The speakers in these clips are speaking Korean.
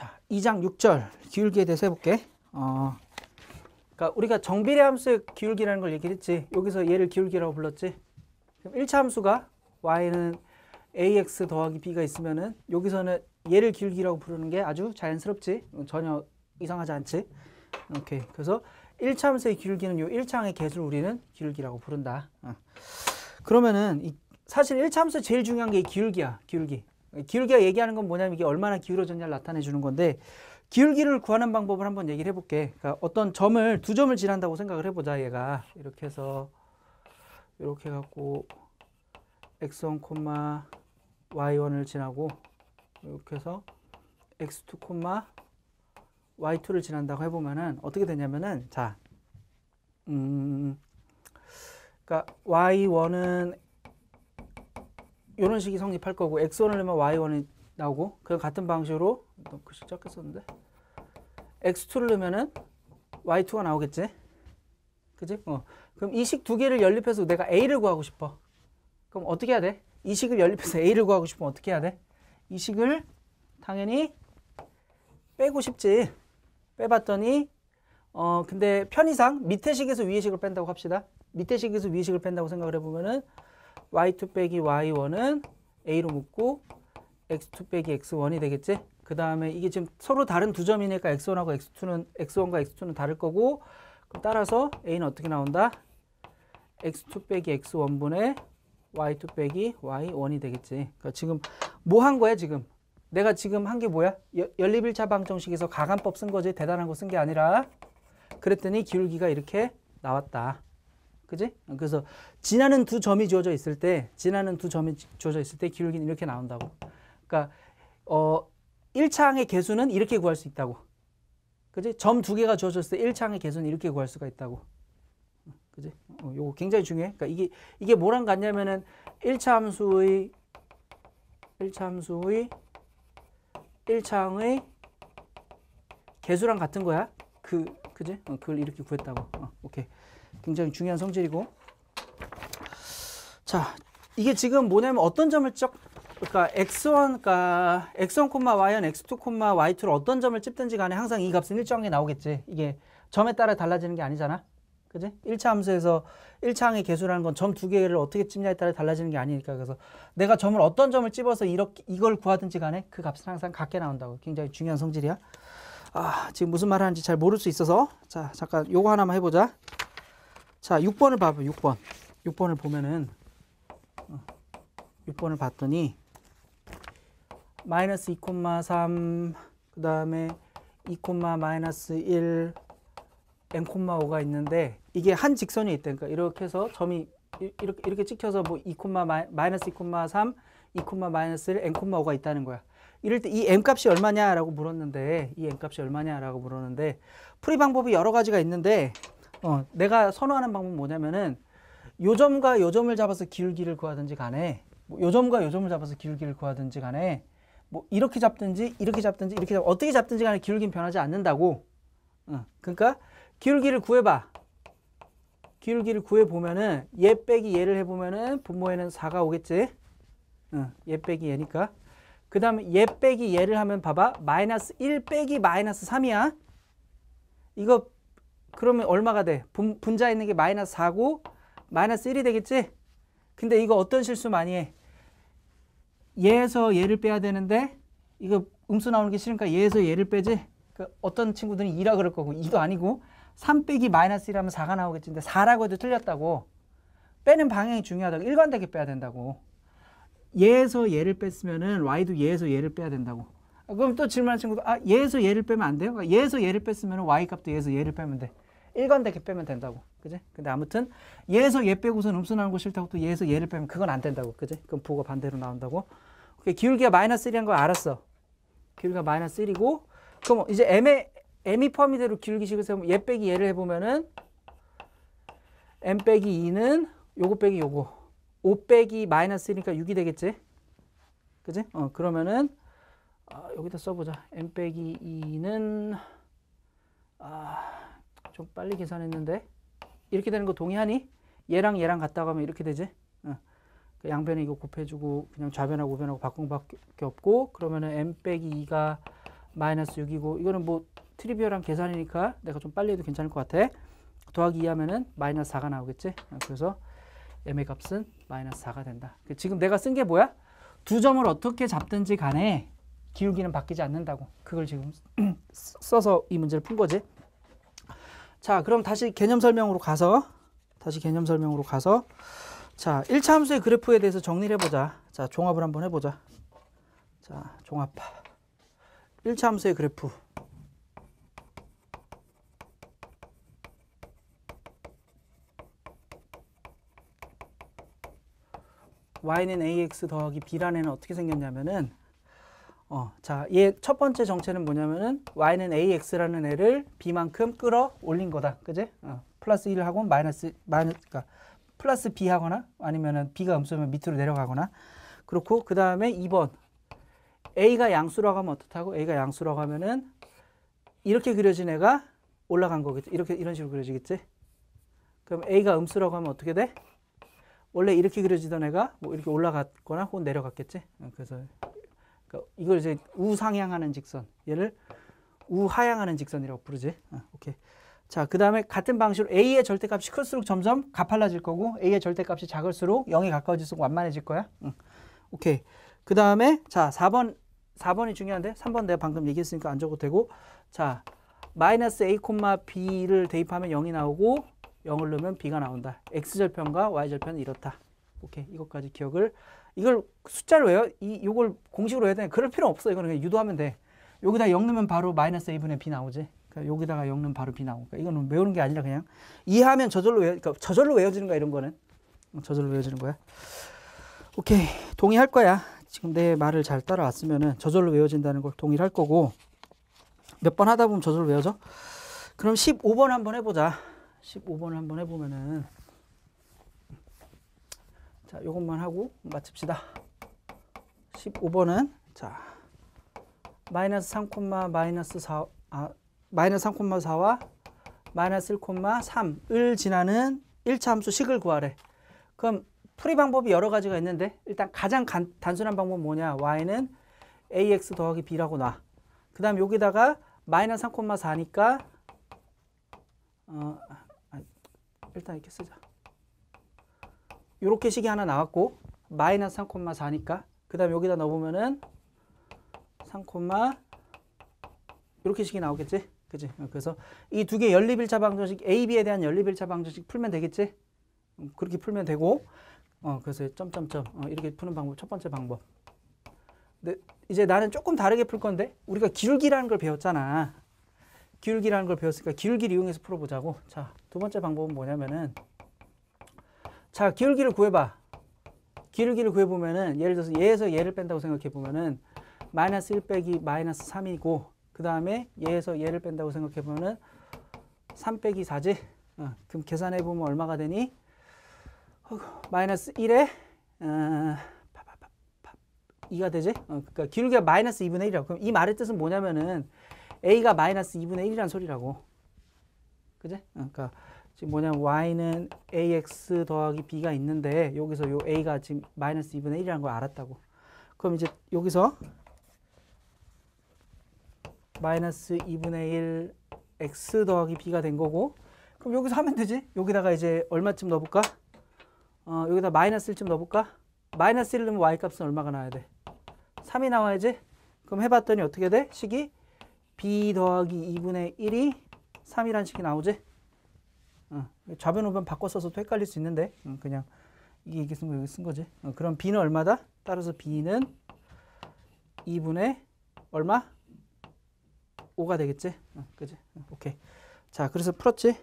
자, 2장 6절 기울기에 대해서 해볼게. 어, 그러니까 우리가 정비례 함수의 기울기라는 걸얘기 했지. 여기서 얘를 기울기라고 불렀지. 그럼 1차 함수가 y는 ax 더하기 b가 있으면은 여기서는 얘를 기울기라고 부르는 게 아주 자연스럽지. 어, 전혀 이상하지 않지. 오케이. 그래서 1차 함수의 기울기는 요 1차항의 개수를 우리는 기울기라고 부른다. 어. 그러면은 이, 사실 1차 함수 제일 중요한 게 기울기야. 기울기. 기울기가 얘기하는 건 뭐냐면 이게 얼마나 기울어졌냐를 나타내 주는 건데 기울기를 구하는 방법을 한번 얘기를 해볼게. 그러니까 어떤 점을 두 점을 지난다고 생각을 해보자. 얘가 이렇게 해서 이렇게 해갖고 x1, y1을 지나고 이렇게 해서 x2, y2를 지난다고 해보면은 어떻게 되냐면은 자, 음, 그러니까 y1은 이런 식이 성립할 거고 x1을 넣으면 y1이 나오고 그 같은 방식으로 글씨 작게 썼는데 x2를 넣으면은 y2가 나오겠지 그지? 어. 그럼 이 식 두 개를 연립해서 내가 a를 구하고 싶어 그럼 어떻게 해야 돼? 이 식을 연립해서 a를 구하고 싶으면 어떻게 해야 돼? 이 식을 당연히 빼고 싶지 빼봤더니 어 근데 편의상 밑에 식에서 위에 식을 뺀다고 합시다 밑에 식에서 위에 식을 뺀다고 생각을 해보면은 y2 빼기 y1은 a로 묶고 x2 빼기 x1이 되겠지? 그 다음에 이게 지금 서로 다른 두 점이니까 x1하고 x2는 x1과 x2는 다를 거고 따라서 a는 어떻게 나온다? x2 빼기 x1분의 y2 빼기 y1이 되겠지. 그러니까 지금 뭐 한 거야 지금? 내가 지금 한 게 뭐야? 연립일차 방정식에서 가감법 쓴 거지 대단한 거 쓴 게 아니라 그랬더니 기울기가 이렇게 나왔다. 그지? 그래서 지나는 두 점이 지어져 있을 때 지나는 두 점이 지어져 있을 때 기울기는 이렇게 나온다고. 그러니까 어 1차항의 개수는 이렇게 구할 수 있다고. 그지? 점 두 개가 지어졌을 때 1차항의 개수는 이렇게 구할 수가 있다고. 그지? 어, 요거 굉장히 중요해. 그러니까 이게 이게 뭐랑 같냐면은 1차 함수의 1차 함수의 1차항의 개수랑 같은 거야. 그 그지? 어, 그걸 이렇게 구했다고. 어, 오케이. 굉장히 중요한 성질이고 자 이게 지금 뭐냐면 어떤 점을 쩍 그러니까 x1, 그러니까 x1, yn, x2, y 2로 어떤 점을 찝든지 간에 항상 이 값은 일정하게 나오겠지. 이게 점에 따라 달라지는 게 아니잖아. 그지? 1차 함수에서 1차 항의 개수라는 건 점 두 개를 어떻게 찝냐에 따라 달라지는 게 아니니까. 그래서 내가 점을 어떤 점을 찝어서 이렇게 이걸 구하든지 간에 그 값은 항상 같게 나온다고. 굉장히 중요한 성질이야. 아, 지금 무슨 말 하는지 잘 모를 수 있어서. 자, 잠깐 요거 하나만 해보자. 자, 6번을 봐봐요. 6번. 6번을 보면은 6번을 어, 봤더니 마이너스 2,3 그다음에 2, 마이너스 1 n, 5가 있는데 이게 한 직선이 있다니까 그러니까 이렇게 해서 점이 이렇게 이렇게 찍혀서 뭐 2, 마이너스 2, 3, 2, 마이너스 1, n, 5가 있다는 거야. 이럴 때이 m 값이 얼마냐라고 물었는데 이 m 값이 얼마냐라고 물었는데 풀이 방법이 여러 가지가 있는데 어, 내가 선호하는 방법은 뭐냐면은 요점과 요점을 잡아서 기울기를 구하든지 간에 뭐 요점과 요점을 잡아서 기울기를 구하든지 간에 뭐 이렇게 잡든지 이렇게 잡든지 이렇게 잡, 어떻게 잡든지 간에 기울기는 변하지 않는다고 어, 그러니까 기울기를 구해봐 기울기를 구해보면은 얘 빼기 얘를 해보면은 분모에는 4가 오겠지 어, 얘 빼기 얘니까 그 다음에 얘 빼기 얘를 하면 봐봐 마이너스 1 빼기 마이너스 3이야 이거 그러면 얼마가 돼? 분, 분자 있는 게 마이너스 4고 마이너스 1이 되겠지? 근데 이거 어떤 실수 많이 해? 얘에서 얘를 빼야 되는데 이거 음수 나오는 게 싫으니까 얘에서 얘를 빼지? 그 어떤 친구들은 2라 그럴 거고 2도 아니고 3 빼기 마이너스 1하면 4가 나오겠지. 근데 4라고 해도 틀렸다고. 빼는 방향이 중요하다고. 일관되게 빼야 된다고. 얘에서 얘를 뺐으면은 y도 얘에서 얘를 빼야 된다고. 아, 그럼 또 질문하는 친구도 아 얘에서 얘를 빼면 안 돼요? 그러니까 얘에서 얘를 뺐으면 y 값도 얘에서 얘를 빼면 돼. 일관되게 빼면 된다고. 그지? 근데 아무튼 얘에서 얘 예 빼고선 음수 나오는 거 싫다고 또 얘에서 얘를 빼면 그건 안 된다고. 그지? 그럼 부호가 반대로 나온다고. 오케이. 기울기가 마이너스 1이란 걸 알았어. 기울기가 마이너스 1이고 그럼 이제 m에 m이 포함이 되로 기울기식을 세우면 얘 예 빼기 얘를 해보면은 m 빼기 2는 요거 빼기 요거 5 빼기 마이너스 1이니까 6이 되겠지? 그지? 어 그러면은 어, 여기다 써보자. m 빼기 2는 좀 빨리 계산했는데 이렇게 되는 거 동의하니? 얘랑 얘랑 갔다가 면 이렇게 되지? 어. 양변에 이거 곱해주고 그냥 좌변하고 우변하고 바꾼 밖에 없고 그러면은 m 빼기 2가 마이너스 6이고 이거는 뭐 트리비얼한 계산이니까 내가 좀 빨리 해도 괜찮을 것 같아 더하기 2 하면은 마이너스 4가 나오겠지 그래서 m의 값은 마이너스 4가 된다 그 지금 내가 쓴 게 뭐야? 두 점을 어떻게 잡든지 간에 기울기는 바뀌지 않는다고 그걸 지금 써서 이 문제를 푼 거지 자, 그럼 다시 개념 설명으로 가서 다시 개념 설명으로 가서 자, 1차 함수의 그래프에 대해서 정리를 해보자. 자, 종합을 한번 해보자. 자, 종합. 1차 함수의 그래프. y는 ax 더하기 b라는 애는 어떻게 생겼냐면은 어, 자, 얘 첫 번째 정체는 뭐냐면은 y는 ax라는 애를 b만큼 끌어 올린 거다. 그지? 어, 플러스 1 하고 마이너스 마이너스 그러니까 플러스 b 하거나 아니면은 b가 음수면 밑으로 내려가거나 그렇고 그다음에 2번 a가 양수라고 하면 어떻다고? a가 양수라고 하면은 이렇게 그려진 애가 올라간 거겠지. 이렇게 이런 식으로 그려지겠지? 그럼 a가 음수라고 하면 어떻게 돼? 원래 이렇게 그려지던 애가 뭐 이렇게 올라갔거나 혹은 내려갔겠지? 어, 그래서 그러니까 이걸 이제 우상향하는 직선. 얘를 우하향하는 직선이라고 부르지. 어, 오케이. 자, 그 다음에 같은 방식으로 a의 절대값이 클수록 점점 가팔라질 거고 a의 절대값이 작을수록 0에 가까워질수록 완만해질 거야. 응. 오케이. 그 다음에 자, 4번 4번이 중요한데 3번 내가 방금 얘기했으니까 안 적어도 되고 자, 마이너스 a, b를 대입하면 0이 나오고 0을 넣으면 b가 나온다. x절편과 y절편은 이렇다. 오케이. 이것까지 기억을 이걸 숫자를 외워 이 요걸 공식으로 해야 되냐? 그럴 필요 없어. 이거는 그냥 유도하면 돼. 여기다 0 넣으면 바로 마이너스 2분의 b 나오지. 그러니까 여기다가 0 넣으면 바로 b 나오고. 그러니까 이거는 외우는 게 아니라 그냥 이해하면 저절로 외워 그러니까 저절로 외워지는 거야, 이런 거는. 어, 저절로 외워지는 거야. 오케이. 동의할 거야. 지금 내 말을 잘 따라왔으면은 저절로 외워진다는 걸 동의할 를 거고 몇 번 하다 보면 저절로 외워져. 그럼 15번 한번 해 보자. 15번 한번 해 보면은 자, 요것만 하고 마칩시다. 15번은 자, 마이너스 3, 마이너스 4, 아, 마이너스 3, 4와 마이너스 1, 3을 지나는 1차 함수 식을 구하래. 그럼 풀이 방법이 여러 가지가 있는데 일단 가장 간, 단순한 방법은 뭐냐. y는 ax 더하기 b라고 놔. 그 다음 여기다가 마이너스 3,4니까 어, 일단 이렇게 쓰자. 이렇게 식이 하나 나왔고 마이너스 3,4니까 그 다음에 여기다 넣어보면은 3, 이렇게 식이 나오겠지? 그치 그래서 이 두개 연립일차 방정식 A, B에 대한 연립일차 방정식 풀면 되겠지? 음, 그렇게 풀면 되고 어 그래서 점점점 어, 이렇게 푸는 방법 첫 번째 방법 근데 이제 나는 조금 다르게 풀 건데 우리가 기울기라는 걸 배웠잖아 기울기라는 걸 배웠으니까 기울기를 이용해서 풀어보자고 자 두 번째 방법은 뭐냐면은 자, 기울기를 구해봐. 기울기를 구해보면은 예를 들어서 얘에서 얘를 뺀다고 생각해보면은 마이너스 1 빼기 마이너스 3이고 그 다음에 얘에서 얘를 뺀다고 생각해보면은 3 빼기 4지. 어, 그럼 계산해보면 얼마가 되니? 어구, 마이너스 1에 어, 2가 되지? 어, 그러니까 기울기가 마이너스 2분의 1이라고. 그럼 이 말의 뜻은 뭐냐면은 A가 마이너스 2분의 1이라는 소리라고. 그지? 어, 그러니까 지금 뭐냐 면 y는 ax 더하기 b가 있는데 여기서 요 a가 지금 마이너스 2분의 1이라는 걸 알았다고. 그럼 이제 여기서 마이너스 2분의 1 x 더하기 b가 된 거고 그럼 여기서 하면 되지. 여기다가 이제 얼마쯤 넣어볼까? 어, 여기다 마이너스 1쯤 넣어볼까? 마이너스 1 넣으면 y값은 얼마가 나와야 돼? 3이 나와야지. 그럼 해봤더니 어떻게 돼? 식이 b 더하기 2분의 1이 3이라는 식이 나오지. 어, 좌변 우변 바꿔 써서도 헷갈릴 수 있는데 어, 그냥 이게 이게 쓴 거, 여기 쓴 거지. 어, 그럼 b는 얼마다? 따라서 b는 2분의 얼마? 5가 되겠지. 어, 그지? 어, 오케이. 자, 그래서 풀었지.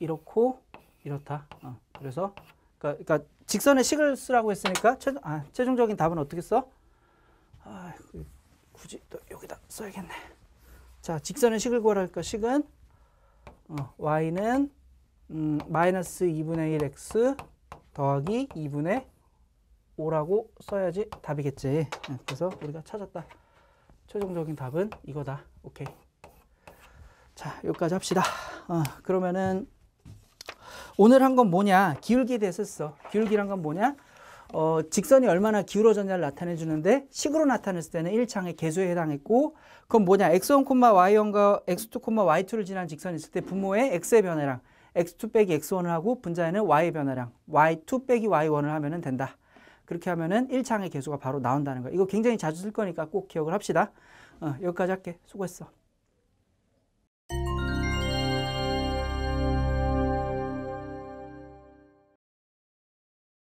이렇고 이렇다. 어, 그래서 그러니까, 그러니까 직선에 식을 쓰라고 했으니까 최 아, 최종적인 답은 어떻게 써? 아, 굳이 또 여기다 써야겠네. 자, 직선의 식을 구하라니까 식은 어, y는 음, 마이너스 2분의 1x 더하기 2분의 5라고 써야지 답이겠지. 네, 그래서 우리가 찾았다. 최종적인 답은 이거다. 오케이. 자, 여기까지 합시다. 어, 그러면은 오늘 한 건 뭐냐? 기울기에 대해서 써. 기울기란 건 뭐냐? 어, 직선이 얼마나 기울어졌냐를 나타내 주는데 식으로 나타냈을 때는 1창의 개수에 해당했고 그건 뭐냐 x1, y1과 x2, y2를 지난 직선이 있을 때분모의 x의 변화량 x2 빼기 x1을 하고 분자에는 y의 변화량 y2 빼기 y1을 하면 된다. 그렇게 하면은 1창의 개수가 바로 나온다는 거야. 이거 굉장히 자주 쓸 거니까 꼭 기억을 합시다. 어, 여기까지 할게. 수고했어.